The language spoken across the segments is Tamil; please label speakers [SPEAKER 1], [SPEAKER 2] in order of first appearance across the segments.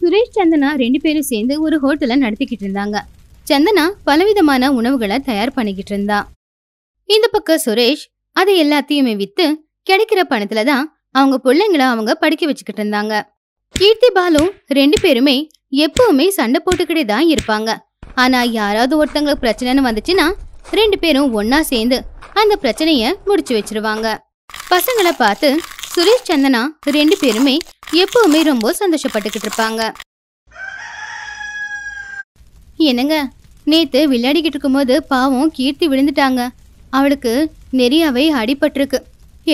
[SPEAKER 1] சுரேஷ் சந்தனா ரெண்டு பேரும் சேர்ந்து ஒரு ஹோட்டலை நடத்திக்கிட்டு இருந்தாங்க சந்தனா பலவிதமான உணவுகளை தயார் பண்ணிக்கிட்டு இருந்தா இந்த பக்கம் சுரேஷ் அதை எல்லாத்தையுமே வித்து கிடைக்கிற பணத்துல தான் அவங்க பிள்ளைங்கள அவங்க படிக்க வச்சுக்கிட்டு இருந்தாங்க கீர்த்தி பாலு ரெண்டு பேருமே எப்பவுமே சண்டை போட்டுக்கிட்டே தான் இருப்பாங்க ஆனா யாராவது ஒருத்தங்களுக்கு பிரச்சனைன்னு வந்துச்சுன்னா ரெண்டு பேரும் ஒன்னா சேர்ந்து அந்த பிரச்சனைய முடிச்சு வச்சிருவாங்க பசங்களை பார்த்து சுரேஷ் சந்தனா ரெண்டு பேருமே எப்பவுமே ரொம்ப சந்தோஷப்பட்டுக்கிட்டு இருப்பாங்க என்னங்க நேத்து விளையாடிக்கிட்டு இருக்கும்போது பாவம் கீர்த்தி விழுந்துட்டாங்க அவளுக்கு நிறையவே அடிபட்டிருக்கு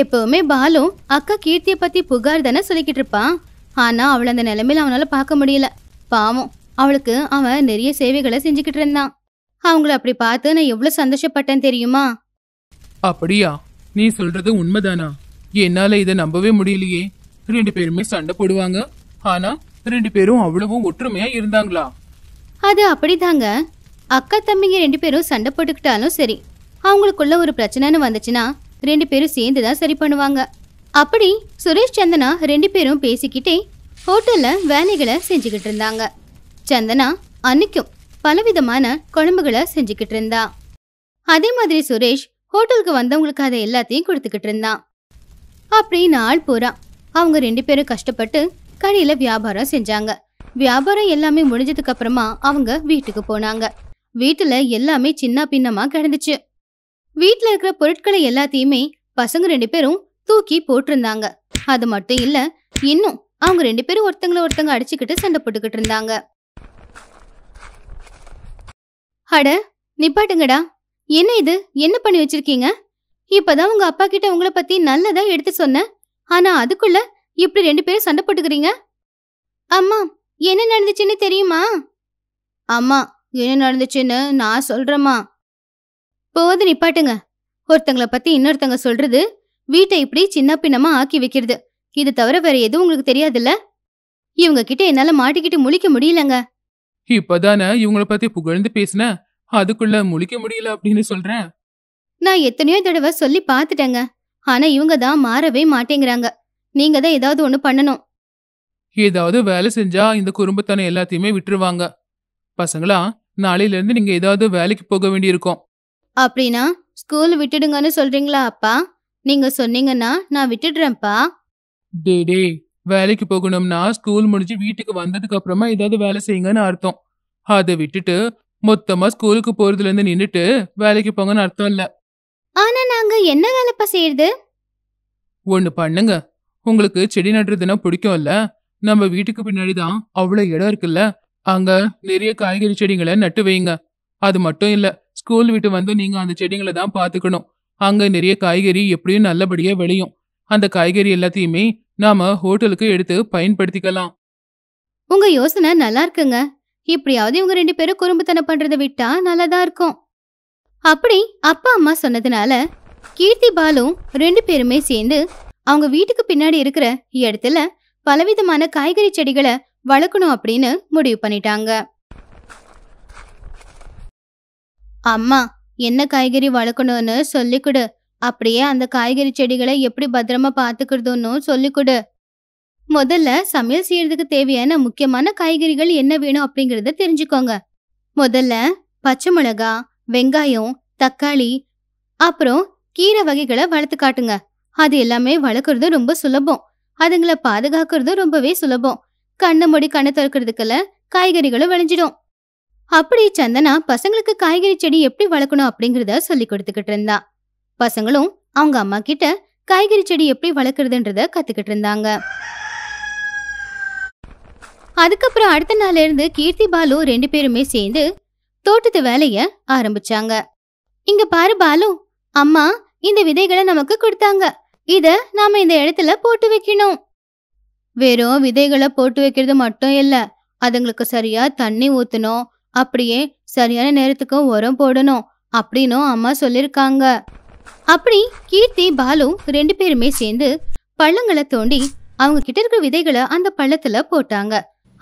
[SPEAKER 1] எப்பவுமே பாலும் அக்கா கீர்த்தியை பத்தி புகார் தானே சொல்லிக்கிட்டு இருப்பான் ஆனா அவளை அந்த நிலைமையில அவனால பார்க்க முடியல பாவம் அவளுக்கு அவன் நிறைய சேவைகளை செஞ்சுக்கிட்டு இருந்தான் அவங்கள அப்படி பார்த்து நான் எவ்வளவு சந்தோஷப்பட்டேன் தெரியுமா
[SPEAKER 2] அப்படியா நீ சொல்றது உண்மைதானா என்னால இதை நம்பவே முடியலையே ரெண்டு பேருமே சண்டை போடுவாங்க ஆனா ரெண்டு பேரும் அவ்வளவும் ஒற்றுமையா இருந்தாங்களா
[SPEAKER 1] அது அப்படிதாங்க அக்கா தம்பிங்க ரெண்டு பேரும் சண்டை போட்டுக்கிட்டாலும் சரி அவங்களுக்குள்ள ஒரு பிரச்சனைன்னு வந்துச்சுன்னா ரெண்டு பேரும் சேர்ந்து தான் சரி பண்ணுவாங்க அப்படி சுரேஷ் சந்தனா ரெண்டு பேரும் பேசிக்கிட்டே ஹோட்டல்ல வேலைகளை செஞ்சுக்கிட்டு இருந்தாங்க சந்தனா அன்னைக்கும் பலவிதமான குழம்புகளை செஞ்சுக்கிட்டு இருந்தா அதே மாதிரி சுரேஷ் ஹோட்டலுக்கு வந்தவங்களுக்கு அதை எல்லாத்தையும் கொடுத்துக்கிட்டு இருந்தான் அப்படி ஆள் பூரா அவங்க ரெண்டு பேரும் கஷ்டப்பட்டு கடையில் வியாபாரம் செஞ்சாங்க வியாபாரம் எல்லாமே முடிஞ்சதுக்கு அப்புறமா அவங்க வீட்டுக்கு போனாங்க வீட்டுல எல்லாமே சின்ன பின்னமா கிடந்துச்சு வீட்டுல இருக்கிற பொருட்களை எல்லாத்தையுமே பசங்க ரெண்டு பேரும் தூக்கி போட்டிருந்தாங்க அது மட்டும் இல்ல இன்னும் அவங்க ரெண்டு பேரும் ஒருத்தங்கள ஒருத்தங்க அடிச்சுக்கிட்டு சண்டை போட்டுக்கிட்டு இருந்தாங்க அட நிப்பாட்டுங்கடா என்ன இது என்ன பண்ணி வச்சிருக்கீங்க இப்பதான் உங்க அப்பா கிட்ட உங்களை பத்தி நல்லதா எடுத்து சொன்னேன் ஆனா அதுக்குள்ள இப்படி ரெண்டு பேரும் சண்டை போட்டுக்கிறீங்க அம்மா என்ன நடந்துச்சுன்னு தெரியுமா அம்மா என்ன நடந்துச்சுன்னு நான் சொல்றேம்மா போது நிப்பாட்டுங்க ஒருத்தங்களை பத்தி இன்னொருத்தங்க சொல்றது வீட்டை இப்படி சின்ன பின்னமா ஆக்கி வைக்கிறது இது தவிர வேற எதுவும் உங்களுக்கு தெரியாதுல்ல இவங்க கிட்ட என்னால மாட்டிக்கிட்டு முழிக்க முடியலங்க
[SPEAKER 2] இப்பதானே இவங்கள பத்தி புகழ்ந்து பேசுன அதுக்குள்ள முழிக்க முடியல அப்படின்னு சொல்றேன்
[SPEAKER 1] நான் எத்தனையோ தடவை சொல்லி பார்த்துட்டேங்க ஆனா இவங்க தான் மாறவே மாட்டேங்கிறாங்க நீங்க தான் ஏதாவது ஒண்ணு பண்ணணும்
[SPEAKER 2] ஏதாவது வேலை செஞ்சா இந்த குறும்புத்தனை எல்லாத்தையுமே விட்டுருவாங்க பசங்களா நாளையில இருந்து நீங்க ஏதாவது வேலைக்கு போக வேண்டியிருக்கும்
[SPEAKER 1] அப்படின்னா ஸ்கூல் விட்டுடுங்கன்னு சொல்றீங்களா அப்பா நீங்க சொன்னீங்கன்னா நான் விட்டுடுறேன்ப்பா
[SPEAKER 2] டே டே வேலைக்கு போகணும்னா ஸ்கூல் முடிஞ்சு வீட்டுக்கு வந்ததுக்கு அப்புறமா ஏதாவது வேலை செய்யுங்கன்னு அர்த்தம் அதை விட்டுட்டு மொத்தமா ஸ்கூலுக்கு போறதுல இருந்து நின்றுட்டு வேலைக்கு போங்கன்னு அர்த்தம் இல்லை
[SPEAKER 1] ஆனா நாங்க என்ன வேலைப்ப
[SPEAKER 2] செய்யறது ஒண்ணு பண்ணுங்க உங்களுக்கு செடி நடுறதுன்னா இல்ல நம்ம வீட்டுக்கு பின்னாடி தான் அவ்வளவு இடம் இருக்குல்ல அங்க நிறைய காய்கறி செடிகளை நட்டு வைங்க அது மட்டும் இல்ல ஸ்கூல் விட்டு வந்து நீங்க அந்த செடிகளை தான் பாத்துக்கணும் அங்க நிறைய காய்கறி எப்படியும் நல்லபடியா விளையும் அந்த காய்கறி எல்லாத்தையுமே நாம ஹோட்டலுக்கு எடுத்து பயன்படுத்திக்கலாம்
[SPEAKER 1] உங்க யோசனை நல்லா இருக்குங்க இப்படியாவது இவங்க ரெண்டு பேரும் குறும்புத்தனம் பண்றதை விட்டா நல்லாதான் இருக்கும் அப்படி அப்பா அம்மா சொன்னதுனால கீர்த்தி பாலும் ரெண்டு பேருமே சேர்ந்து அவங்க வீட்டுக்கு பின்னாடி இருக்கிற இடத்துல பலவிதமான காய்கறி செடிகளை வளர்க்கணும் அப்படின்னு முடிவு பண்ணிட்டாங்க அம்மா என்ன காய்கறி வளர்க்கணும்னு சொல்லி கொடு அப்படியே அந்த காய்கறி செடிகளை எப்படி பத்திரமா பாத்துக்கிறதுன்னு சொல்லி கொடு முதல்ல சமையல் செய்யறதுக்கு தேவையான முக்கியமான காய்கறிகள் என்ன வேணும் அப்படிங்கறத தெரிஞ்சுக்கோங்க முதல்ல பச்சை மிளகா வெங்காயம் தக்காளி அப்புறம் கீரை வகைகளை வளர்த்து காட்டுங்க அது எல்லாமே வளர்க்குறது ரொம்ப சுலபம் அதுங்களை பாதுகாக்கிறது ரொம்பவே சுலபம் கண்ணை மொடி கண்ணை திறக்கிறதுக்கெல்லாம் காய்கறிகளும் விளைஞ்சிடும் அப்படி சந்தனா பசங்களுக்கு காய்கறி செடி எப்படி வளர்க்கணும் அப்படிங்கிறத சொல்லி கொடுத்துக்கிட்டு இருந்தா பசங்களும் அவங்க அம்மா கிட்ட காய்கறி செடி எப்படி வளர்க்குறதுன்றத கத்துக்கிட்டு இருந்தாங்க அதுக்கப்புறம் அடுத்த நாள்ல இருந்து கீர்த்தி பாலு ரெண்டு பேருமே சேர்ந்து தோட்டத்து வேலைய ஆரம்பிச்சாங்க இங்க பாரு பாலு அம்மா இந்த விதைகளை நமக்கு கொடுத்தாங்க இத நாம இந்த இடத்துல போட்டு வைக்கணும் வெறும் விதைகளை போட்டு வைக்கிறது மட்டும் இல்ல அதுங்களுக்கு சரியா தண்ணி ஊத்தணும் அப்படியே சரியான நேரத்துக்கு உரம் போடணும் அப்படின்னும் அம்மா சொல்லிருக்காங்க அப்படி கீர்த்தி பாலு ரெண்டு பேருமே சேர்ந்து பள்ளங்களை தோண்டி அவங்க கிட்ட இருக்கிற விதைகளை அந்த பள்ளத்துல போட்டாங்க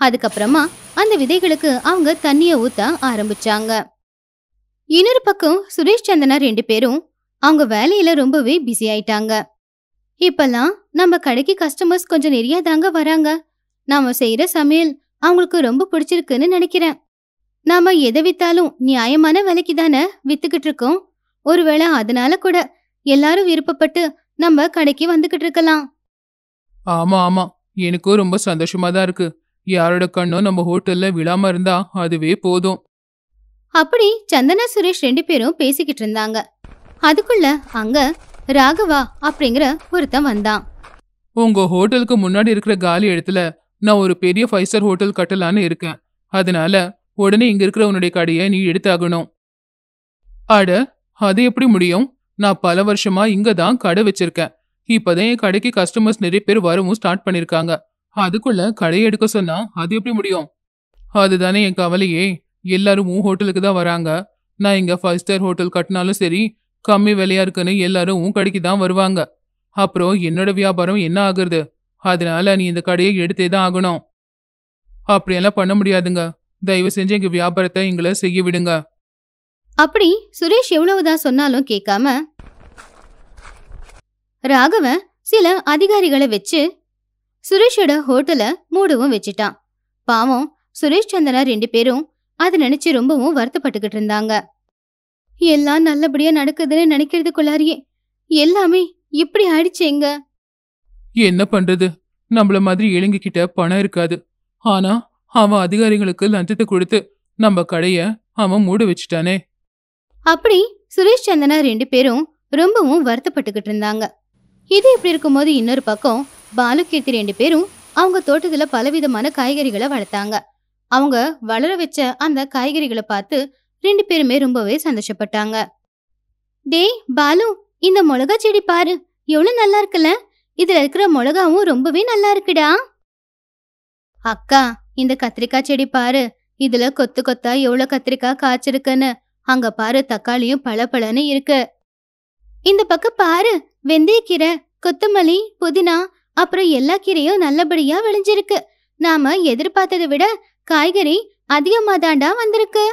[SPEAKER 1] அதுக்கப்புறமா அந்த விதைகளுக்கு அவங்க தண்ணிய ஊத்த ஆரம்பிச்சாங்க இன்னொரு பக்கம் சுரேஷ் சந்தனா ரெண்டு பேரும் அவங்க வேலையில ரொம்பவே பிஸி ஆயிட்டாங்க இப்பெல்லாம் நம்ம கடைக்கு கஸ்டமர்ஸ் கொஞ்சம் நிறைய தாங்க வராங்க நாம செய்யற சமையல் அவங்களுக்கு ரொம்ப பிடிச்சிருக்குன்னு நினைக்கிறேன் நாம எதை வித்தாலும் நியாயமான விலைக்கு தானே வித்துக்கிட்டு இருக்கோம் ஒருவேளை அதனால கூட எல்லாரும் விருப்பப்பட்டு நம்ம கடைக்கு வந்துகிட்டு இருக்கலாம்
[SPEAKER 2] ஆமா ஆமா எனக்கும் ரொம்ப சந்தோஷமா தான் இருக்கு யாரோட கண்ணும் நம்ம ஹோட்டல்ல விழாம இருந்தா அதுவே போதும்
[SPEAKER 1] அப்படி சந்தனா சுரேஷ் ரெண்டு பேரும் பேசிக்கிட்டு இருந்தாங்க அதுக்குள்ள அங்க ராகவா அப்படிங்கிற ஒருத்தன் வந்தான்
[SPEAKER 2] உங்க ஹோட்டலுக்கு முன்னாடி இருக்கிற காலி இடத்துல நான் ஒரு பெரிய ஃபைவ் ஸ்டார் ஹோட்டல் கட்டலான்னு இருக்கேன் அதனால உடனே இங்க இருக்கிற உன்னுடைய கடையை நீ எடுத்தாகணும் அட அது எப்படி முடியும் நான் பல வருஷமா இங்க தான் கடை வச்சிருக்கேன் இப்பதான் என் கடைக்கு கஸ்டமர்ஸ் நிறைய பேர் வரவும் ஸ்டார்ட் பண்ணிருக்காங்க அதுக்குள்ள கடையை எடுக்க சொன்னா அது எப்படி முடியும் அதுதானே என் கவலையே எல்லாரும் உன் ஹோட்டலுக்கு தான் வராங்க நான் இங்க ஃபைவ் ஸ்டார் ஹோட்டல் கட்டினாலும் சரி கம்மி விலையா இருக்குன்னு எல்லாரும் உன் கடைக்கு தான் வருவாங்க அப்புறம் என்னோட வியாபாரம் என்ன ஆகுறது அதனால நீ இந்த கடையை எடுத்தே தான் ஆகணும் அப்படியெல்லாம் பண்ண முடியாதுங்க தயவு செஞ்சு எங்க வியாபாரத்தை எங்களை செய்ய விடுங்க
[SPEAKER 1] அப்படி சுரேஷ் எவ்வளவுதான் சொன்னாலும் கேட்காம ராகவன் சில அதிகாரிகளை வச்சு சுரேஷோட ஹோட்டலை மூடவும் வச்சுட்டான் பாவம் சுரேஷ் சந்திரா ரெண்டு பேரும் அதை நினைச்சு ரொம்பவும் வருத்தப்பட்டுக்கிட்டு இருந்தாங்க எல்லாம் நல்லபடியா நடக்குதுன்னு நினைக்கிறதுக்குள்ளாரியே எல்லாமே இப்படி ஆயிடுச்சு எங்க
[SPEAKER 2] என்ன பண்றது நம்மள மாதிரி கிட்ட பணம் இருக்காது ஆனா அவன் அதிகாரிகளுக்கு லஞ்சத்தை கொடுத்து நம்ம கடைய அவன் மூட வச்சுட்டானே
[SPEAKER 1] அப்படி சுரேஷ் சந்தனா ரெண்டு பேரும் ரொம்பவும் வருத்தப்பட்டுக்கிட்டு இருந்தாங்க இது இப்படி இருக்கும்போது இன்னொரு பக்கம் பாலுகீர்த்தி ரெண்டு பேரும் அவங்க தோட்டத்துல பலவிதமான காய்கறிகளை வளர்த்தாங்க அவங்க வளர வச்ச அந்த காய்கறிகளை பார்த்து ரெண்டு பேருமே ரொம்பவே சந்தோஷப்பட்டாங்க டேய் பாலு இந்த மிளகா செடி பாரு எவ்வளவு நல்லா இருக்குல்ல இதுல இருக்கிற மிளகாவும் ரொம்பவே நல்லா இருக்குடா அக்கா இந்த கத்திரிக்காய் செடி பாரு இதுல கொத்து கொத்தா எவ்வளவு கத்திரிக்காய் காய்ச்சிருக்குன்னு அங்க பாரு தக்காளியும் பளபளன்னு இருக்கு இந்த பக்கம் பாரு வெந்தயக்கீரை கொத்தமல்லி புதினா அப்புறம் எல்லா கீரையும் நல்லபடியா விளைஞ்சிருக்கு நாம எதிர்பார்த்ததை விட காய்கறி அதிகமா தாண்டா வந்திருக்கு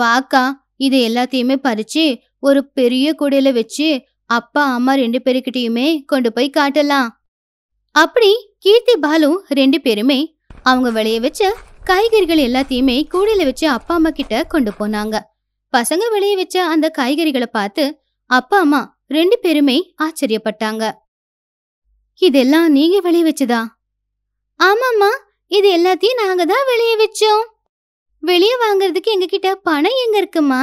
[SPEAKER 1] வாக்கா இது எல்லாத்தையுமே பறிச்சு ஒரு பெரிய கூடையில வச்சு அப்பா அம்மா ரெண்டு பேருக்கிட்டயுமே கொண்டு போய் காட்டலாம் அப்படி கீர்த்தி பாலு ரெண்டு பேருமே அவங்க விளைய வச்ச காய்கறிகள் எல்லாத்தையுமே கூடையில வச்சு அப்பா அம்மா கிட்ட கொண்டு போனாங்க பசங்க விளைய வச்ச அந்த காய்கறிகளை பார்த்து அப்பா அம்மா ரெண்டு பேருமே ஆச்சரியப்பட்டாங்க இதெல்லாம் நீங்க வெளிய வச்சதா ஆமாம்மா இது எல்லாத்தையும் நாங்க தான் வெளிய வச்சோம் வெளிய வாங்குறதுக்கு எங்ககிட்ட பணம் எங்க இருக்குமா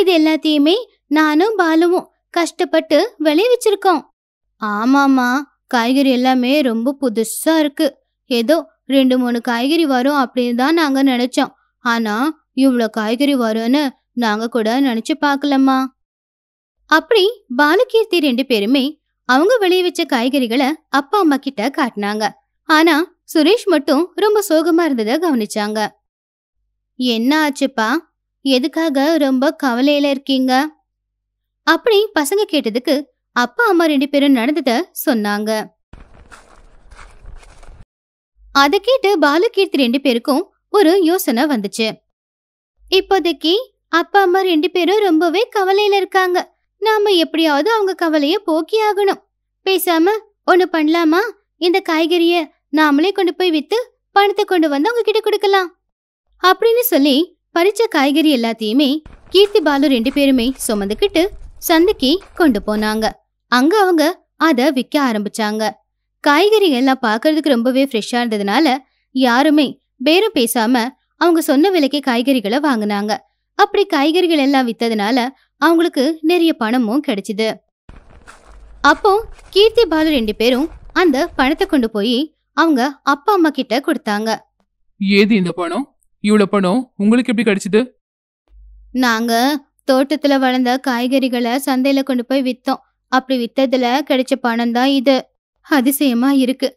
[SPEAKER 1] இது எல்லாத்தையுமே நானும் பாலுவும் கஷ்டப்பட்டு விளைய வச்சிருக்கோம் ஆமாமா காய்கறி எல்லாமே ரொம்ப புதுசா இருக்கு ஏதோ ரெண்டு மூணு காய்கறி வரும் அப்படின்னு தான் நாங்க நினைச்சோம் ஆனா இவ்வளோ காய்கறி வரும்னு நாங்க கூட நினைச்சு பார்க்கலம்மா அப்படி பாலகீர்த்தி ரெண்டு பேருமே அவங்க விளைவிச்ச காய்கறிகளை அப்பா அம்மா கிட்ட காட்டினாங்க ஆனா சுரேஷ் மட்டும் ரொம்ப சோகமா இருந்ததை கவனிச்சாங்க என்ன ஆச்சுப்பா எதுக்காக ரொம்ப கவலையில இருக்கீங்க அப்படி பசங்க கேட்டதுக்கு அப்பா அம்மா ரெண்டு பேரும் நடந்தத சொன்னாங்க அதை கேட்டு பாலகீர்த்தி ரெண்டு பேருக்கும் ஒரு யோசனை வந்துச்சு இப்போதைக்கு அப்பா அம்மா ரெண்டு பேரும் ரொம்பவே கவலையில இருக்காங்க நாம எப்படியாவது அவங்க கவலைய போக்கி ஆகணும் பேசாம ஒண்ணு பண்ணலாமா இந்த காய்கறிய நாமளே கொண்டு போய் வித்து பணத்தை கொண்டு வந்து அவங்க கிட்ட கொடுக்கலாம் அப்படின்னு சொல்லி பறிச்ச காய்கறி எல்லாத்தையுமே கீர்த்தி பாலு ரெண்டு பேருமே சுமந்துக்கிட்டு சந்தைக்கு கொண்டு போனாங்க அங்க அவங்க அத விற்க ஆரம்பிச்சாங்க காய்கறி எல்லாம் பாக்குறதுக்கு ரொம்பவே ஃப்ரெஷ்ஷா இருந்ததுனால யாருமே பேரம் பேசாம அவங்க சொன்ன விலைக்கு காய்கறிகளை வாங்கினாங்க அப்படி காய்கறிகள் எல்லாம் வித்ததுனால அவங்களுக்கு நிறைய பணமும் கிடைச்சிது அப்போ கீர்த்தி பாலு ரெண்டு பேரும் அந்த பணத்தை கொண்டு போய் அவங்க அப்பா அம்மா கிட்ட கொடுத்தாங்க
[SPEAKER 2] ஏது இந்த பணம் இவ்வளவு பணம் உங்களுக்கு எப்படி கிடைச்சது
[SPEAKER 1] நாங்க தோட்டத்துல வளர்ந்த காய்கறிகளை சந்தையில கொண்டு போய் வித்தோம் அப்படி வித்ததுல கிடைச்ச பணம் தான் இது அதிசயமா இருக்கு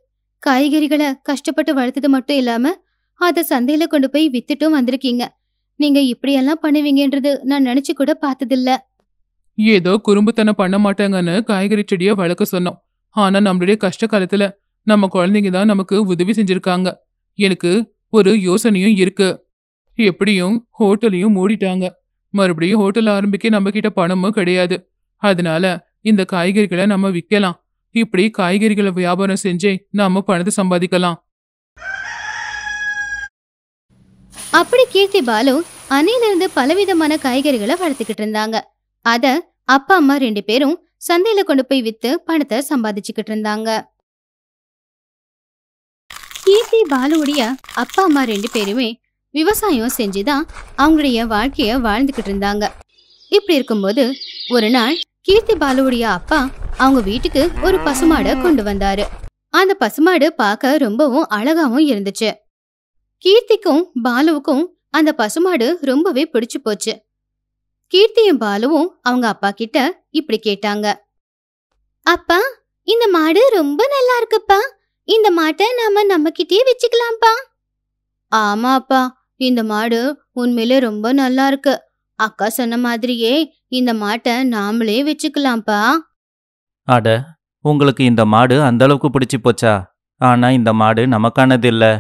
[SPEAKER 1] காய்கறிகளை கஷ்டப்பட்டு வளர்த்தது மட்டும் இல்லாம அதை சந்தையில கொண்டு போய் வித்துட்டும் வந்திருக்கீங்க நீங்க இப்படியெல்லாம் பண்ணுவீங்கன்றது நான் நினைச்சு கூட பார்த்ததில்ல
[SPEAKER 2] ஏதோ குறும்புத்தனம் பண்ண மாட்டாங்கன்னு காய்கறி செடியை வளர்க்க சொன்னோம் ஆனா நம்மளுடைய கஷ்ட காலத்துல நம்ம குழந்தைங்க தான் நமக்கு உதவி செஞ்சிருக்காங்க எனக்கு ஒரு யோசனையும் இருக்கு எப்படியும் ஹோட்டலையும் மூடிட்டாங்க மறுபடியும் ஹோட்டல் ஆரம்பிக்க நம்ம கிட்ட பணமும் கிடையாது அதனால இந்த காய்கறிகளை நம்ம விற்கலாம் இப்படி காய்கறிகளை வியாபாரம் செஞ்சே நாம பணத்தை சம்பாதிக்கலாம்
[SPEAKER 1] அப்படி கீர்த்தி பாலு அணையிலிருந்து பலவிதமான காய்கறிகளை வளர்த்துக்கிட்டு இருந்தாங்க அத அப்பா அம்மா ரெண்டு பேரும் சந்தையில கொண்டு போய் வித்து பணத்தை சம்பாதிச்சுக்கிட்டு இருந்தாங்க கீர்த்தி பாலுடைய அப்பா அம்மா ரெண்டு பேருமே விவசாயம் செஞ்சுதான் அவங்களுடைய வாழ்க்கைய வாழ்ந்துகிட்டு இருந்தாங்க இப்படி இருக்கும்போது ஒரு நாள் கீர்த்தி பாலுடைய அப்பா அவங்க வீட்டுக்கு ஒரு பசுமாடை கொண்டு வந்தாரு அந்த பசுமாடு பார்க்க ரொம்பவும் அழகாவும் இருந்துச்சு கீர்த்திக்கும் பாலுவுக்கும் அந்த பசுமாடு ரொம்பவே பிடிச்சு போச்சு கீர்த்தியும் பாலுவும் அவங்க அப்பா கிட்ட இப்படி கேட்டாங்க அப்பா இந்த மாடு ரொம்ப நல்லா இருக்குப்பா இந்த மாட்டை நாம நம்ம கிட்டே வச்சுக்கலாம்ப்பா ஆமாப்பா இந்த மாடு உண்மையிலே ரொம்ப நல்லா இருக்கு அக்கா சொன்ன மாதிரியே இந்த மாட்டை நாமளே வச்சுக்கலாம்ப்பா
[SPEAKER 3] அட உங்களுக்கு இந்த மாடு அந்த அளவுக்கு பிடிச்சி போச்சா ஆனா இந்த மாடு நமக்கானது இல்லை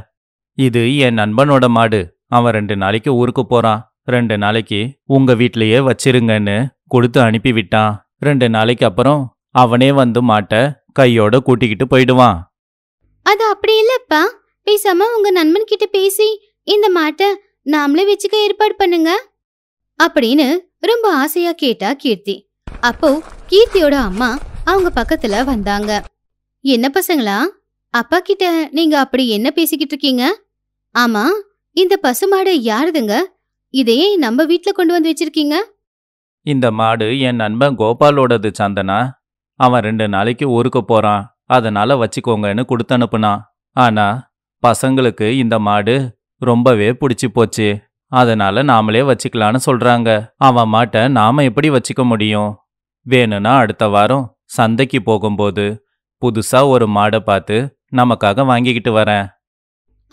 [SPEAKER 3] இது என் நண்பனோட மாடு அவன் ரெண்டு நாளைக்கு ஊருக்கு போறான் ரெண்டு நாளைக்கு உங்க வீட்லயே வச்சிருங்கன்னு கொடுத்து அனுப்பி விட்டான் ரெண்டு நாளைக்கு அப்புறம் அவனே வந்து மாட்டை கையோட கூட்டிக்கிட்டு போயிடுவான்
[SPEAKER 1] அது அப்படி இல்லப்பா பேசாம உங்க நண்பன் கிட்ட பேசி இந்த மாட்டை நாமளே வச்சுக்க ஏற்பாடு பண்ணுங்க அப்படின்னு ரொம்ப ஆசையா கேட்டா கீர்த்தி அப்போ கீர்த்தியோட அம்மா அவங்க பக்கத்துல வந்தாங்க என்ன பசங்களா அப்பா கிட்ட நீங்க அப்படி என்ன பேசிக்கிட்டு இருக்கீங்க ஆமா இந்த பசுமாடு யாருதுங்க இதையே நம்ம வீட்ல கொண்டு வந்து வச்சிருக்கீங்க
[SPEAKER 3] இந்த மாடு என் நண்பன் கோபாலோடது சந்தனா அவன் ரெண்டு நாளைக்கு ஊருக்கு போறான் அதனால வச்சுக்கோங்கன்னு கொடுத்து அனுப்புனான் ஆனா பசங்களுக்கு இந்த மாடு ரொம்பவே பிடிச்சி போச்சு அதனால நாமளே வச்சுக்கலான்னு சொல்றாங்க அவன் மாட்டை நாம எப்படி வச்சுக்க முடியும் வேணும்னா அடுத்த வாரம் சந்தைக்கு போகும்போது புதுசா ஒரு மாடை பார்த்து நமக்காக வாங்கிக்கிட்டு வரேன்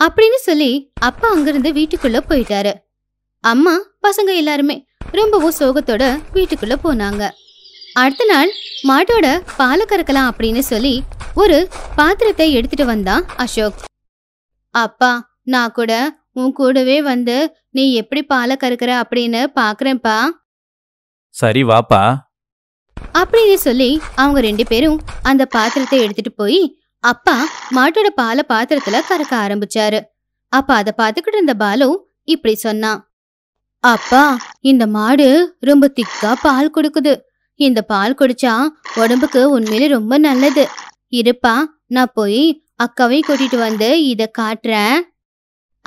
[SPEAKER 1] அப்படின்னு சொல்லி அப்பா அங்கிருந்து வீட்டுக்குள்ள போயிட்டாரு அம்மா பசங்க எல்லாருமே ரொம்பவும் சோகத்தோட வீட்டுக்குள்ள போனாங்க அடுத்த நாள் மாட்டோட பாலை கறக்கலாம் அப்படின்னு சொல்லி ஒரு பாத்திரத்தை எடுத்துட்டு வந்தான் அசோக் அப்பா நான் கூட உன் கூடவே வந்து நீ எப்படி பாலை கறக்குற அப்படின்னு பாக்குறேன்ப்பா
[SPEAKER 3] சரி வாப்பா
[SPEAKER 1] அப்படின்னு சொல்லி அவங்க ரெண்டு பேரும் அந்த பாத்திரத்தை எடுத்துட்டு போய் அப்பா மாட்டோட பால பாத்திரத்துல கறக்க ஆரம்பிச்சாரு அப்ப அத பாத்துக்கிட்டு இருந்த பாலு இப்படி சொன்னான் அப்பா இந்த மாடு ரொம்ப திக்கா பால் கொடுக்குது இந்த பால் குடிச்சா உடம்புக்கு உண்மையிலே ரொம்ப நல்லது இருப்பா நான் போய் அக்காவையும் கூட்டிட்டு வந்து இத காட்டுறேன்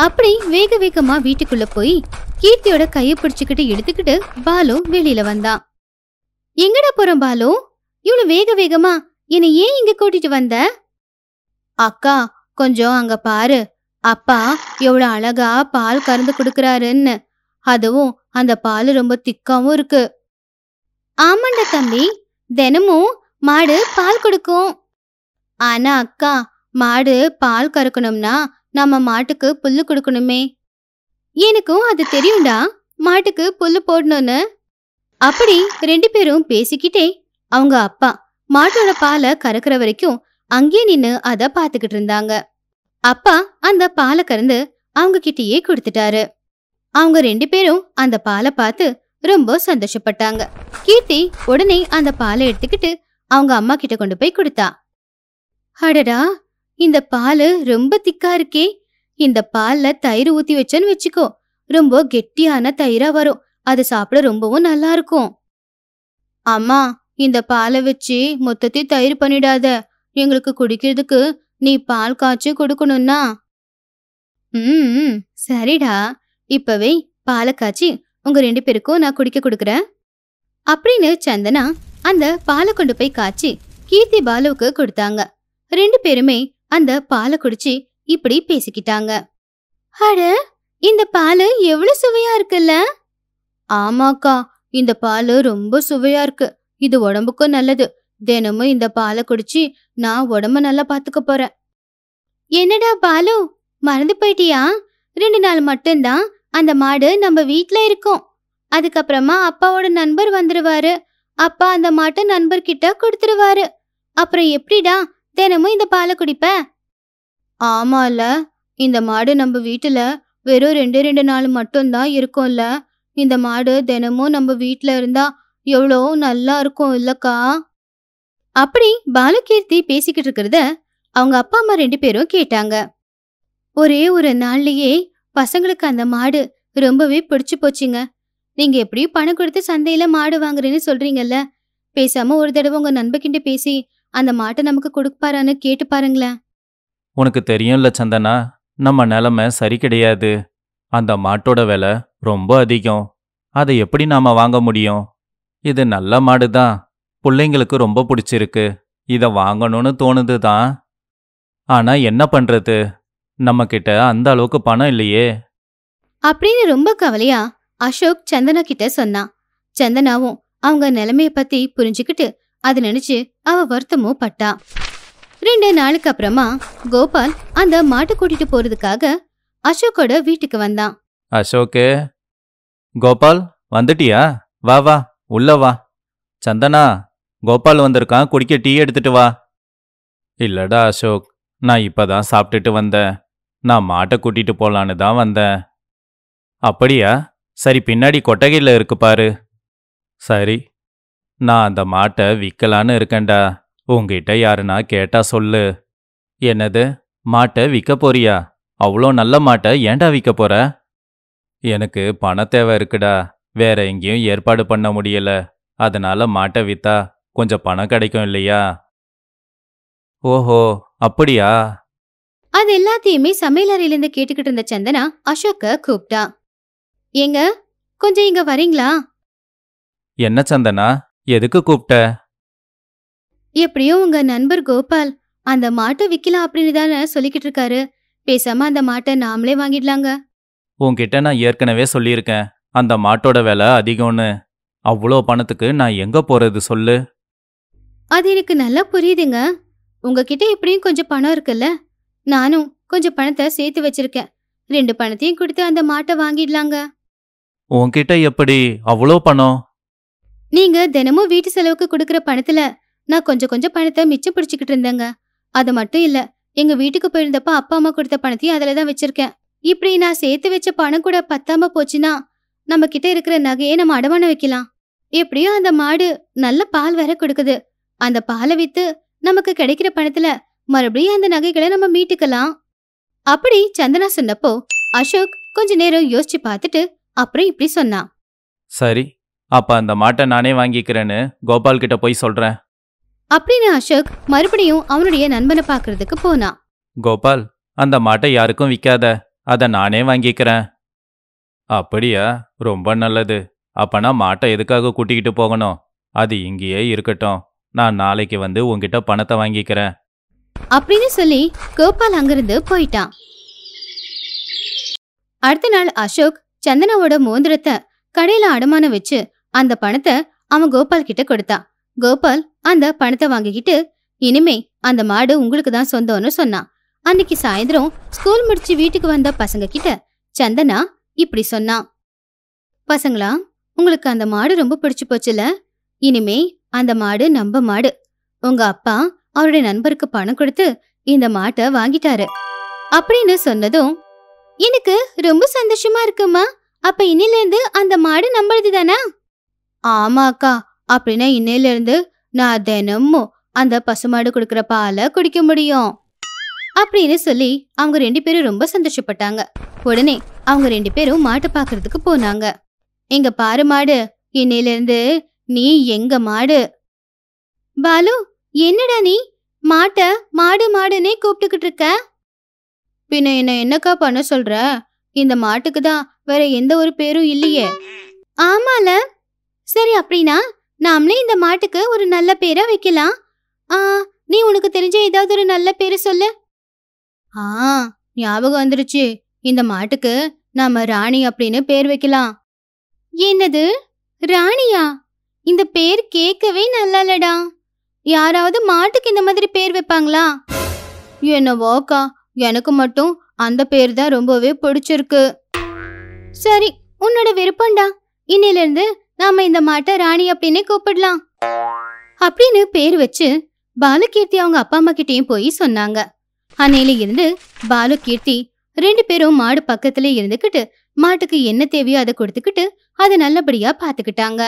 [SPEAKER 1] அப்படி வேக வேகமா வீட்டுக்குள்ள போய் கீர்த்தியோட கைய பிடிச்சுக்கிட்டு எடுத்துக்கிட்டு பாலு வெளியில வந்தான் எங்கடா போறோம் பாலு இவ்வளவு வேக வேகமா என்னை ஏன் இங்க கூட்டிட்டு வந்த அக்கா கொஞ்சம் அங்க பாரு அப்பா எவ்வளவு அழகா பால் கறந்து கொடுக்கறாருன்னு அதுவும் அந்த பால் ரொம்ப திக்காவும் இருக்கு ஆமாண்ட தம்பி தினமும் மாடு பால் கொடுக்கும் ஆனா அக்கா மாடு பால் கறக்கணும்னா நம்ம மாட்டுக்கு புல்லு கொடுக்கணுமே எனக்கும் அது தெரியும்டா மாட்டுக்கு புல்லு போடணும்னு அப்படி ரெண்டு பேரும் பேசிக்கிட்டே அவங்க அப்பா மாட்டோட பாலை கறக்குற வரைக்கும் அங்கே நின்னு அத பாத்துக்கிட்டு இருந்தாங்க அப்பா அந்த பாலை கறந்து அவங்க கிட்டயே கொடுத்துட்டாரு அவங்க ரெண்டு பேரும் அந்த பாலை பார்த்து ரொம்ப சந்தோஷப்பட்டாங்க கீர்த்தி உடனே அந்த பாலை எடுத்துக்கிட்டு அவங்க அம்மா கிட்ட கொண்டு போய் கொடுத்தா அடடா இந்த பால் ரொம்ப திக்கா இருக்கே இந்த பால்ல தயிர் ஊத்தி வச்சேன்னு வச்சுக்கோ ரொம்ப கெட்டியான தயிரா வரும் அது சாப்பிட ரொம்பவும் நல்லா இருக்கும் அம்மா இந்த பாலை வச்சு மொத்தத்தையும் தயிர் பண்ணிடாத எங்களுக்கு குடிக்கிறதுக்கு நீ பால் காய்ச்சி கொடுக்கணும்னா ம் சரிடா இப்பவே பாலை காய்ச்சி உங்க ரெண்டு பேருக்கும் நான் குடிக்க கொடுக்குறேன் அப்படின்னு சந்தனா அந்த பாலை கொண்டு போய் காய்ச்சி கீர்த்தி பாலுவுக்கு கொடுத்தாங்க ரெண்டு பேருமே அந்த பாலை குடிச்சு இப்படி பேசிக்கிட்டாங்க அட இந்த பால் எவ்வளவு சுவையா இருக்குல்ல ஆமாக்கா இந்த பால் ரொம்ப சுவையா இருக்கு இது உடம்புக்கும் நல்லது தினமும் இந்த பாலை குடிச்சு நான் உடம்ப நல்லா பாத்துக்க போறேன் என்னடா பாலு மறந்து போயிட்டியா ரெண்டு நாள் மட்டும்தான் அந்த மாடு நம்ம வீட்ல இருக்கும் அதுக்கப்புறமா அப்பாவோட நண்பர் வந்துருவாரு அப்பா அந்த மாட்டை நண்பர்கிட்ட கொடுத்துருவாரு அப்புறம் எப்படிடா தினமும் இந்த பாலை குடிப்ப ஆமால இந்த மாடு நம்ம வீட்டுல வெறும் ரெண்டு ரெண்டு நாள் மட்டும்தான் இருக்கும்ல இந்த மாடு தினமும் நம்ம வீட்டுல இருந்தா எவ்வளோ நல்லா இருக்கும் இல்லக்கா அப்படி பாலகீர்த்தி பேசிக்கிட்டு இருக்கிறத அவங்க அப்பா அம்மா ரெண்டு பேரும் கேட்டாங்க ஒரே ஒரு நாள்லயே பசங்களுக்கு அந்த மாடு ரொம்பவே பிடிச்சு போச்சுங்க நீங்க எப்படியும் பணம் கொடுத்து சந்தையில மாடு வாங்குறேன்னு சொல்றீங்கல்ல பேசாம ஒரு தடவை உங்க நண்பகிட்ட பேசி அந்த மாட்டை நமக்கு கொடுப்பாரான்னு கேட்டு பாருங்களேன்
[SPEAKER 3] உனக்கு தெரியும்ல சந்தனா நம்ம நிலமை சரி கிடையாது அந்த மாட்டோட விலை ரொம்ப அதிகம் அதை எப்படி நாம வாங்க முடியும் இது நல்ல மாடு தான் பிள்ளைங்களுக்கு ரொம்ப பிடிச்சிருக்கு இதை வாங்கணும்னு தோணுது தான் ஆனால் என்ன பண்ணுறது நம்மக்கிட்ட அந்த அளவுக்கு பணம் இல்லையே
[SPEAKER 1] அப்படின்னு ரொம்ப கவலையா அசோக் சந்தனா கிட்ட சொன்னான் சந்தனாவும் அவங்க நிலைமைய பத்தி புரிஞ்சுக்கிட்டு அதை நினைச்சு அவ வருத்தமும் பட்டா ரெண்டு நாளுக்கு அப்புறமா கோபால் அந்த மாட்டு கூட்டிட்டு போறதுக்காக அசோக்கோட வீட்டுக்கு வந்தான்
[SPEAKER 3] அசோக்கு கோபால் வந்துட்டியா வா வா உள்ள வா சந்தனா கோபால் வந்திருக்கான் குடிக்க டீ எடுத்துட்டு வா இல்லடா அசோக் நான் இப்போ தான் சாப்பிட்டுட்டு வந்தேன் நான் மாட்டை கூட்டிட்டு போலான்னு தான் வந்தேன் அப்படியா சரி பின்னாடி கொட்டகையில் இருக்கு பாரு சரி நான் அந்த மாட்டை விற்கலான்னு இருக்கேன்டா உங்ககிட்ட யாருன்னா கேட்டா சொல்லு என்னது மாட்டை விற்க போறியா அவ்வளோ நல்ல மாட்டை ஏன்டா விற்க போற எனக்கு பண தேவை இருக்குடா வேற எங்கேயும் ஏற்பாடு பண்ண முடியல அதனால மாட்டை வித்தா கொஞ்சம் பணம் கிடைக்கும் இல்லையா ஓஹோ அப்படியா
[SPEAKER 1] அது எல்லாத்தையுமே சமையலறையிலிருந்து கேட்டுக்கிட்டு இருந்த சந்தனா அசோக்க கூப்பிட்டா ஏங்க கொஞ்சம் இங்க வரீங்களா
[SPEAKER 3] என்ன சந்தனா எதுக்கு கூப்பிட்ட
[SPEAKER 1] எப்படியோ உங்க நண்பர் கோபால் அந்த மாட்டை விக்கலாம் அப்படின்னு தானே சொல்லிக்கிட்டு இருக்காரு பேசாம அந்த மாட்டை நாமளே வாங்கிடலாங்க
[SPEAKER 3] உன்கிட்ட நான் ஏற்கனவே சொல்லியிருக்கேன் அந்த மாட்டோட விலை அதிகம்னு அவ்வளோ பணத்துக்கு நான் எங்க போறது சொல்லு
[SPEAKER 1] அது எனக்கு நல்லா புரியுதுங்க உங்ககிட்ட எப்படியும் கொஞ்சம் பணம் இருக்குல்ல நானும் கொஞ்சம் பணத்தை சேர்த்து வச்சிருக்கேன் ரெண்டு பணத்தையும் கொடுத்து அந்த மாட்டை வாங்கிடலாங்க
[SPEAKER 3] உங்ககிட்ட எப்படி அவ்வளோ பணம்
[SPEAKER 1] நீங்க தினமும் வீட்டு செலவுக்கு கொடுக்குற பணத்துல நான் கொஞ்சம் கொஞ்சம் பணத்தை மிச்சம் பிடிச்சிக்கிட்டு இருந்தேங்க அது மட்டும் இல்ல எங்க வீட்டுக்கு போயிருந்தப்ப அப்பா அம்மா கொடுத்த பணத்தையும் அதுல தான் வச்சிருக்கேன் இப்படி நான் சேர்த்து வச்ச பணம் கூட பத்தாம போச்சுன்னா நம்ம கிட்ட இருக்கிற நகையை நம்ம அடமானம் வைக்கலாம் எப்படியோ அந்த மாடு நல்ல பால் வேற கொடுக்குது அந்த பாலை வித்து நமக்கு கிடைக்கிற பணத்துல மறுபடியும் அந்த நகைகளை நம்ம மீட்டுக்கலாம் அப்படி சந்தனா சொன்னப்போ அசோக் கொஞ்ச நேரம் யோசிச்சு பார்த்துட்டு அப்புறம் இப்படி சொன்னான்
[SPEAKER 3] சரி அப்ப அந்த மாட்டை நானே வாங்கிக்கிறேன்னு கோபால் கிட்ட போய் சொல்றேன்
[SPEAKER 1] அப்படின்னு அசோக் மறுபடியும் அவனுடைய நண்பனை பாக்குறதுக்கு போனான்
[SPEAKER 3] கோபால் அந்த மாட்டை யாருக்கும் விற்காத அதை நானே வாங்கிக்கிறேன் அப்படியா ரொம்ப நல்லது அப்பனா மாட்டை எதுக்காக கூட்டிக்கிட்டு போகணும் அது இங்கேயே இருக்கட்டும் நான் நாளைக்கு வந்து உங்ககிட்ட பணத்தை வாங்கிக்கிறேன்
[SPEAKER 1] அப்படின்னு சொல்லி கோபால் அங்கிருந்து போயிட்டான் அடுத்த நாள் அசோக் சந்தனாவோட மோந்திரத்தை கடையில அடமானம் வச்சு அந்த பணத்தை அவன் கோபால் கிட்ட கொடுத்தான் கோபால் அந்த பணத்தை வாங்கிக்கிட்டு இனிமே அந்த மாடு உங்களுக்கு தான் சொந்தம்னு சொன்னான் அன்னைக்கு சாயந்தரம் ஸ்கூல் முடிச்சு வீட்டுக்கு வந்த பசங்க கிட்ட சந்தனா இப்படி சொன்னான் பசங்களா உங்களுக்கு அந்த மாடு ரொம்ப பிடிச்சு போச்சுல இனிமே அந்த மாடு நம்ப மாடு உங்க அப்பா அவருடைய நண்பருக்கு பணம் கொடுத்து இந்த மாட்டை வாங்கிட்டாரு அப்படின்னு சொன்னதும் எனக்கு ரொம்ப சந்தோஷமா இருக்குமா அப்ப இன்னில இருந்து அந்த மாடு நம்பறது தானா ஆமா அக்கா அப்படின்னா இன்னையில இருந்து நான் தினமும் அந்த பசுமாடு கொடுக்கற பால குடிக்க முடியும் அப்படின்னு சொல்லி அவங்க ரெண்டு பேரும் ரொம்ப சந்தோஷப்பட்டாங்க உடனே அவங்க ரெண்டு பேரும் மாட்டை பாக்குறதுக்கு போனாங்க எங்க பாரு மாடு இன்னையில இருந்து நீ எங்க மாடு பாலு என்னடா நீ மாட்ட மாடு மாடுன்னே கூப்பிட்டுக்கிட்டு இருக்க பின்ன என்ன என்னக்கா பண்ண சொல்ற இந்த மாட்டுக்கு தான் வேற எந்த ஒரு பேரும் இல்லையே ஆமால சரி அப்படின்னா நாமளே இந்த மாட்டுக்கு ஒரு நல்ல பேரா வைக்கலாம் ஆ நீ உனக்கு தெரிஞ்ச ஏதாவது ஒரு நல்ல பேரு சொல்லு ஆ ஞாபகம் வந்துருச்சு இந்த மாட்டுக்கு நாம ராணி அப்படின்னு பேர் வைக்கலாம் என்னது ராணியா இந்த பேர் கேட்கவே நல்லா இல்லடா யாராவது மாட்டுக்கு இந்த மாதிரி பேர் வைப்பாங்களா என்னவோக்கா எனக்கு மட்டும் அந்த பேர் தான் ரொம்பவே பிடிச்சிருக்கு சரி உன்னோட விருப்பம்டா இன்னிலிருந்து நாம இந்த மாட்டை ராணி அப்படின்னு கூப்பிடலாம் அப்படின்னு பேர் வச்சு பாலுகீர்த்தி அவங்க அப்பா அம்மா கிட்டயும் போய் சொன்னாங்க அன்னையில இருந்து பாலகீர்த்தி ரெண்டு பேரும் மாடு பக்கத்துல இருந்துகிட்டு மாட்டுக்கு என்ன தேவையோ அதை கொடுத்துக்கிட்டு அதை நல்லபடியா பாத்துக்கிட்டாங்க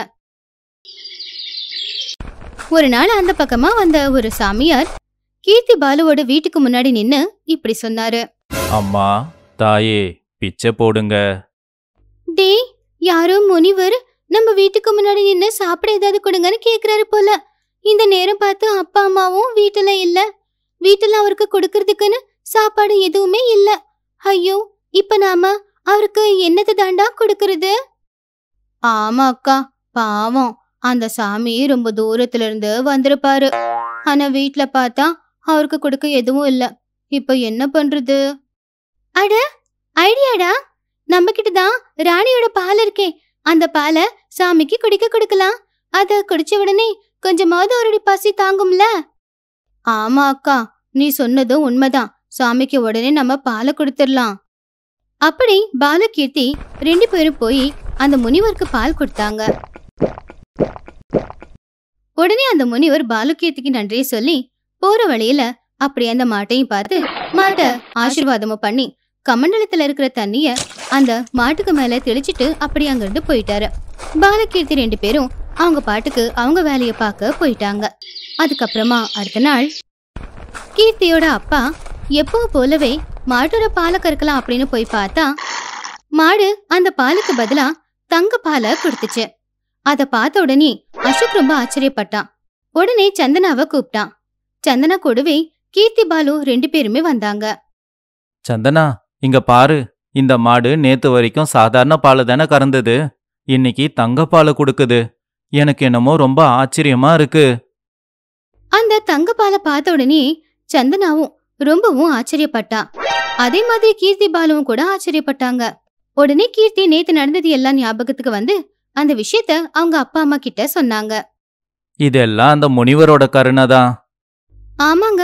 [SPEAKER 1] ஒரு நாள் அந்த பக்கமா வந்த ஒரு சாமியார் கீர்த்தி பாலுவோட வீட்டுக்கு முன்னாடி நின்னு இப்படி சொன்னாரு
[SPEAKER 3] அம்மா தாயே பிச்சை போடுங்க
[SPEAKER 1] டே யாரோ முனிவர் நம்ம வீட்டுக்கு முன்னாடி நின்னு சாப்பிட ஏதாவது கொடுங்கன்னு கேக்குறாரு போல இந்த நேரம் பார்த்து அப்பா அம்மாவும் வீட்டுல இல்ல வீட்டுல அவருக்கு கொடுக்கறதுக்குன்னு சாப்பாடு எதுவுமே இல்ல ஐயோ இப்ப நாம அவருக்கு என்னத்தை தாண்டா கொடுக்கறது ஆமா அக்கா பாவம் அந்த சாமி ரொம்ப தூரத்துல இருந்து வந்திருப்பாரு ஆனா வீட்டுல பார்த்தா அவருக்கு கொடுக்க எதுவும் இல்ல இப்ப என்ன பண்றது அட ஐடியாடா நம்ம தான் ராணியோட பால் இருக்கே அந்த பாலை சாமிக்கு குடிக்க கொடுக்கலாம் அத குடிச்ச உடனே கொஞ்சமாவது அவருடைய பசி தாங்கும்ல ஆமா அக்கா நீ சொன்னதும் உண்மைதான் சாமிக்கு உடனே நம்ம பாலை கொடுத்துடலாம் அப்படி பாலகீர்த்தி ரெண்டு பேரும் போய் அந்த முனிவருக்கு பால் கொடுத்தாங்க உடனே அந்த முனிவர் பாலுக்கியத்துக்கு நன்றியை சொல்லி போற வழியில அப்படி அந்த மாட்டையும் பார்த்து மாட்டை ஆசிர்வாதமும் பண்ணி கமண்டலத்துல இருக்கிற தண்ணிய அந்த மாட்டுக்கு மேல தெளிச்சிட்டு அப்படி அங்கிருந்து போயிட்டாரு பாலகீர்த்தி ரெண்டு பேரும் அவங்க பாட்டுக்கு அவங்க வேலையை பார்க்க போயிட்டாங்க அதுக்கப்புறமா அடுத்த நாள் கீர்த்தியோட அப்பா எப்பவும் போலவே மாட்டோட பாலை கறக்கலாம் அப்படின்னு போய் பார்த்தா மாடு அந்த பாலுக்கு பதிலா தங்க பாலை கொடுத்துச்சு அத பார்த்த உடனே அசோக் ரொம்ப ஆச்சரியப்பட்டான் உடனே சந்தனாவை கூப்பிட்டான் சந்தனா கூடவே கீர்த்தி பாலு ரெண்டு பேருமே வந்தாங்க
[SPEAKER 3] சந்தனா இங்க பாரு இந்த மாடு நேத்து வரைக்கும் சாதாரண பால் தானே கறந்தது இன்னைக்கு தங்க பால் கொடுக்குது எனக்கு என்னமோ ரொம்ப ஆச்சரியமா இருக்கு
[SPEAKER 1] அந்த தங்க பாலை பார்த்த உடனே சந்தனாவும் ரொம்பவும் ஆச்சரியப்பட்டா அதே மாதிரி கீர்த்தி பாலுவும் கூட ஆச்சரியப்பட்டாங்க உடனே கீர்த்தி நேத்து நடந்தது எல்லாம் ஞாபகத்துக்கு வந்து அந்த விஷயத்த அவங்க அப்பா அம்மா கிட்ட சொன்னாங்க
[SPEAKER 3] இதெல்லாம் அந்த முனிவரோட கருணை தான்
[SPEAKER 1] ஆமாங்க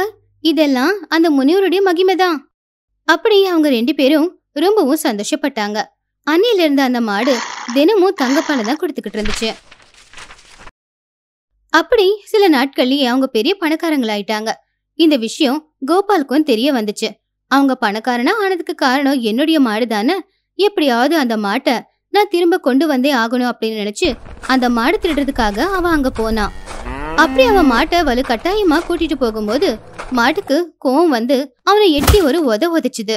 [SPEAKER 1] இதெல்லாம் அந்த முனிவருடைய மகிமை தான் அப்படி அவங்க ரெண்டு பேரும் ரொம்பவும் சந்தோஷப்பட்டாங்க அன்னையில இருந்த அந்த மாடு தினமும் தங்கப்பால தான் கொடுத்துக்கிட்டு இருந்துச்சு அப்படி சில நாட்கள்லயே அவங்க பெரிய பணக்காரங்களாயிட்டாங்க இந்த விஷயம் கோபாலுக்கும் தெரிய வந்துச்சு அவங்க பணக்காரனா ஆனதுக்கு காரணம் என்னுடைய மாடு தானே எப்படியாவது அந்த மாட்டை நான் திரும்ப கொண்டு வந்தே ஆகணும் அப்படின்னு நினைச்சு அந்த மாடு திருடுறதுக்காக அவன் அங்க போனான் அப்படி அவன் மாட்டை வலு கட்டாயமா கூட்டிட்டு போகும்போது மாட்டுக்கு கோவம் வந்து அவனை எட்டி ஒரு உத உதச்சுது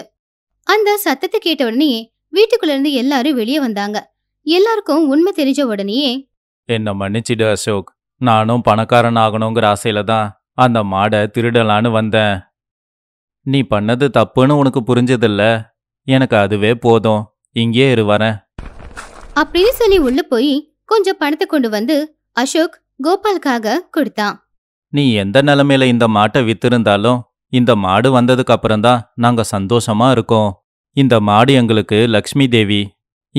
[SPEAKER 1] அந்த சத்தத்தை கேட்ட உடனே வீட்டுக்குள்ள இருந்து எல்லாரும் வெளியே வந்தாங்க எல்லாருக்கும் உண்மை தெரிஞ்ச உடனேயே
[SPEAKER 3] என்ன மன்னிச்சிடு அசோக் நானும் பணக்காரன் ஆகணுங்கிற ஆசையில தான் அந்த மாடை திருடலான்னு வந்தேன் நீ பண்ணது தப்புன்னு உனக்கு புரிஞ்சதில்ல எனக்கு அதுவே போதும் இங்கே இரு வரேன்
[SPEAKER 1] அப்படின்னு சொல்லி உள்ள போய் கொஞ்சம் பணத்தை கொண்டு வந்து அசோக் கோபாலுக்காக கொடுத்தான்
[SPEAKER 3] நீ எந்த நிலைமையில இந்த மாட்டை வித்திருந்தாலும் இந்த மாடு வந்ததுக்கு அப்புறம்தான் நாங்க சந்தோஷமா இருக்கோம் இந்த மாடு எங்களுக்கு லக்ஷ்மி தேவி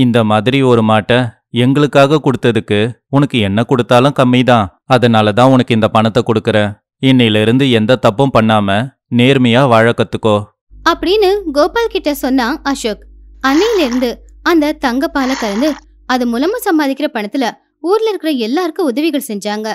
[SPEAKER 3] இந்த மாதிரி ஒரு மாட்டை எங்களுக்காக கொடுத்ததுக்கு உனக்கு என்ன கொடுத்தாலும் கம்மி தான் அதனால தான் உனக்கு இந்த பணத்தை கொடுக்குறேன் இருந்து எந்த தப்பும் பண்ணாம நேர்மையா வாழ கத்துக்கோ
[SPEAKER 1] அப்படின்னு கோபால் கிட்ட சொன்னான் அசோக் அன்னையிலிருந்து அந்த தங்கப்பால கலந்து அது மூலமா சம்பாதிக்கிற பணத்துல ஊர்ல இருக்கிற எல்லாருக்கும் உதவிகள் செஞ்சாங்க